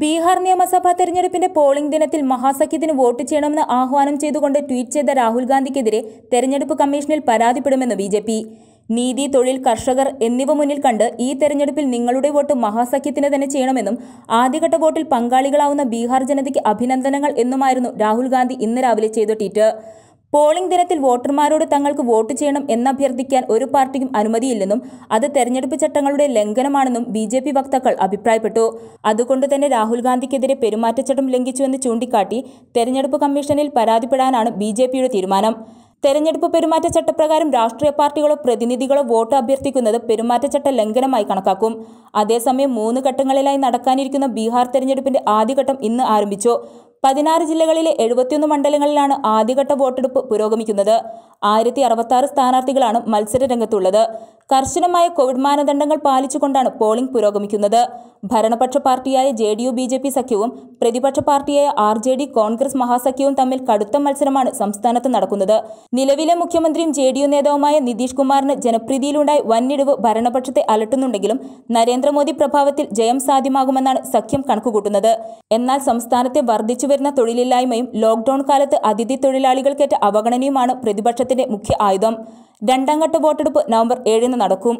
ബീഹാർ നിയമസഭാ തെരഞ്ഞെടുപ്പിന്റെ പോളിംഗ് ദിനത്തിൽ മഹാസഖ്യത്തിന് വോട്ട് ചെയ്യണമെന്ന് ആഹ്വാനം ചെയ്തുകൊണ്ട് ട്വീറ്റ് ചെയ്ത രാഹുൽ ഗാന്ധിക്കെതിരെ തെരഞ്ഞെടുപ്പ് കമ്മീഷനിൽ പരാതിപ്പെടുമെന്ന് ബി നീതി തൊഴിൽ കർഷകർ എന്നിവ മുന്നിൽ കണ്ട് ഈ തെരഞ്ഞെടുപ്പിൽ നിങ്ങളുടെ വോട്ട് മഹാസഖ്യത്തിന് തന്നെ ചെയ്യണമെന്നും ആദ്യഘട്ട വോട്ടിൽ പങ്കാളികളാവുന്ന ബീഹാർ ജനതയ്ക്ക് അഭിനന്ദനങ്ങൾ എന്നുമായിരുന്നു രാഹുൽ ഗാന്ധി ഇന്ന് രാവിലെ ചെയ്ത ട്വീറ്റ് പോളിംഗ് ദിനത്തിൽ വോട്ടർമാരോട് തങ്ങൾക്ക് വോട്ട് ചെയ്യണം എന്നഭ്യർത്ഥിക്കാൻ ഒരു പാർട്ടിക്കും അനുമതിയില്ലെന്നും അത് തെരഞ്ഞെടുപ്പ് ചട്ടങ്ങളുടെ ലംഘനമാണെന്നും ബി ജെ പി വക്താക്കൾ അഭിപ്രായപ്പെട്ടു അതുകൊണ്ട് തന്നെ രാഹുൽ ഗാന്ധിക്കെതിരെ പെരുമാറ്റച്ചട്ടം ലംഘിച്ചുവെന്ന് ചൂണ്ടിക്കാട്ടി തെരഞ്ഞെടുപ്പ് കമ്മീഷനിൽ പരാതിപ്പെടാനാണ് ബി ജെ പിയുടെ തീരുമാനം തെരഞ്ഞെടുപ്പ് പെരുമാറ്റച്ചട്ടപ്രകാരം രാഷ്ട്രീയ പാർട്ടികളോ പ്രതിനിധികളോ വോട്ട് അഭ്യർത്ഥിക്കുന്നത് പെരുമാറ്റച്ചട്ട ലംഘനമായി കണക്കാക്കും അതേസമയം മൂന്ന് ഘട്ടങ്ങളിലായി നടക്കാനിരിക്കുന്ന ബീഹാർ തെരഞ്ഞെടുപ്പിന്റെ ആദ്യഘട്ടം ഇന്ന് ആരംഭിച്ചു പതിനാറ് ജില്ലകളിലെ എഴുപത്തിയൊന്ന് മണ്ഡലങ്ങളിലാണ് ആദ്യഘട്ട വോട്ടെടുപ്പ് പുരോഗമിക്കുന്നത് ആയിരത്തി അറുപത്തി സ്ഥാനാർത്ഥികളാണ് മത്സരരംഗത്തുള്ളത് കർശനമായ കോവിഡ് മാനദണ്ഡങ്ങൾ പാലിച്ചുകൊണ്ടാണ് പോളിംഗ് പുരോഗമിക്കുന്നത് ഭരണപക്ഷ പാർട്ടിയായ J D U B J P സഖ്യവും പ്രതിപക്ഷ പാർട്ടിയായ ആർ ജെ ഡി കോൺഗ്രസ് മഹാസഖ്യവും തമ്മിൽ കടുത്ത മത്സരമാണ് സംസ്ഥാനത്ത് നടക്കുന്നത് നിലവിലെ മുഖ്യമന്ത്രിയും ജെ ഡി യു നേതാവുമായ നിതീഷ് കുമാറിന് ജനപ്രീതിയിലുണ്ടായ വന്നിടിവ് ഭരണപക്ഷത്തെ അലട്ടുന്നുണ്ടെങ്കിലും നരേന്ദ്രമോദി പ്രഭാവത്തിൽ ജയം സാധ്യമാകുമെന്നാണ് സഖ്യം കണക്കുകൂട്ടുന്നത് എന്നാൽ സംസ്ഥാനത്തെ വർദ്ധിച്ചു വരുന്ന തൊഴിലില്ലായ്മയും ലോക്ഡൌൺ കാലത്ത് അതിഥി തൊഴിലാളികൾക്കേറ്റ അവഗണനയുമാണ് പ്രതിപക്ഷത്തിന്റെ മുഖ്യ ആയുധം രണ്ടാം ഘട്ട വോട്ടെടുപ്പ് നവംബർ ഏഴിന് നടക്കും